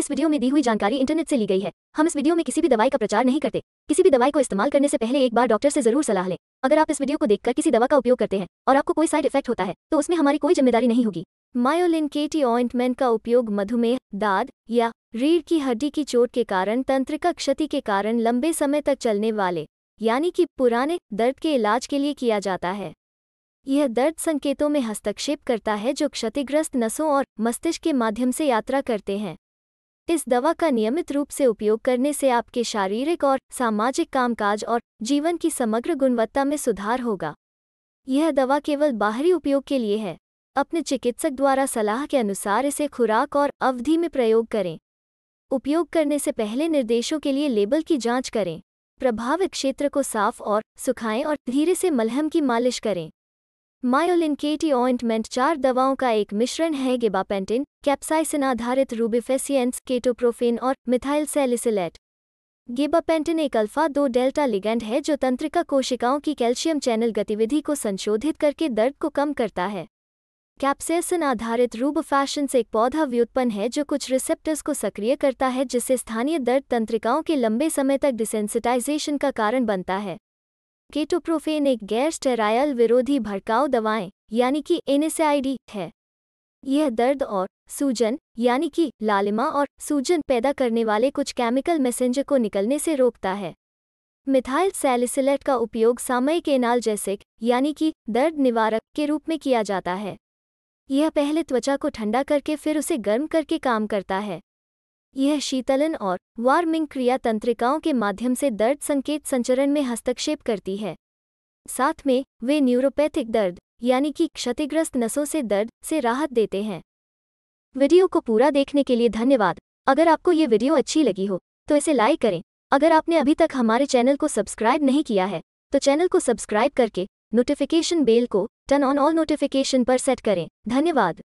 इस वीडियो में दी हुई जानकारी इंटरनेट से ली गई है हम इस वीडियो में किसी भी दवाई का प्रचार नहीं करते किसी भी दवाई को इस्तेमाल करने से पहले एक बार डॉक्टर से जरूर सलाह लें अगर आप इस वीडियो को देखकर किसी दवा का उपयोग करते हैं और आपको कोई साइड इफेक्ट होता है तो उसमें हमारी कोई जिम्मेदारी नहीं होगी मायोलिनकेटी ऑइंटमेंट का उपयोग मधुमेह दाद या रीढ़ की हड्डी की चोट के कारण तंत्रिका क्षति के कारण लंबे समय तक चलने वाले यानी कि पुराने दर्द के इलाज के लिए किया जाता है यह दर्द संकेतों में हस्तक्षेप करता है जो क्षतिग्रस्त नसों और मस्तिष्क के माध्यम से यात्रा करते हैं इस दवा का नियमित रूप से उपयोग करने से आपके शारीरिक और सामाजिक कामकाज और जीवन की समग्र गुणवत्ता में सुधार होगा यह दवा केवल बाहरी उपयोग के लिए है अपने चिकित्सक द्वारा सलाह के अनुसार इसे खुराक और अवधि में प्रयोग करें उपयोग करने से पहले निर्देशों के लिए लेबल की जांच करें प्रभावित क्षेत्र को साफ और सुखाएं और धीरे से मलहम की मालिश करें केटी ऑइंटमेंट चार दवाओं का एक मिश्रण है गिबापेंटिन कैप्साइसिन आधारित रूबिफेसियंस केटोप्रोफेन और मिथाइल सेलिसिलेट गिबापेंटिन एक अल्फा दो डेल्टा लिगेंड है जो तंत्रिका कोशिकाओं की कैल्शियम चैनल गतिविधि को संशोधित करके दर्द को कम करता है कैप्सेसिन आधारित से एक पौधा व्युत्पन्न है जो कुछ रिसेप्टर्स को सक्रिय करता है जिससे स्थानीय दर्द तंत्रिकाओं के लंबे समय तक डिसेंसिटाइजेशन का कारण बनता है केटोप्रोफेन एक गैर स्टेरायल विरोधी भड़काऊ दवाएं यानी कि एनएसआईडी है यह दर्द और सूजन यानी कि लालिमा और सूजन पैदा करने वाले कुछ केमिकल मैसेंजर को निकलने से रोकता है मिथाइल सैलिसिलेट का उपयोग सामयिक एनालजेसिक यानी कि दर्द निवारक के रूप में किया जाता है यह पहले त्वचा को ठंडा करके फिर उसे गर्म करके काम करता है यह शीतलन और वार्मिंग क्रिया तंत्रिकाओं के माध्यम से दर्द संकेत संचरण में हस्तक्षेप करती है साथ में वे न्यूरोपैथिक दर्द यानी कि क्षतिग्रस्त नसों से दर्द से राहत देते हैं वीडियो को पूरा देखने के लिए धन्यवाद अगर आपको ये वीडियो अच्छी लगी हो तो इसे लाइक करें अगर आपने अभी तक हमारे चैनल को सब्सक्राइब नहीं किया है तो चैनल को सब्सक्राइब करके नोटिफिकेशन बेल को टर्न ऑन ऑल नोटिफिकेशन पर सेट करें धन्यवाद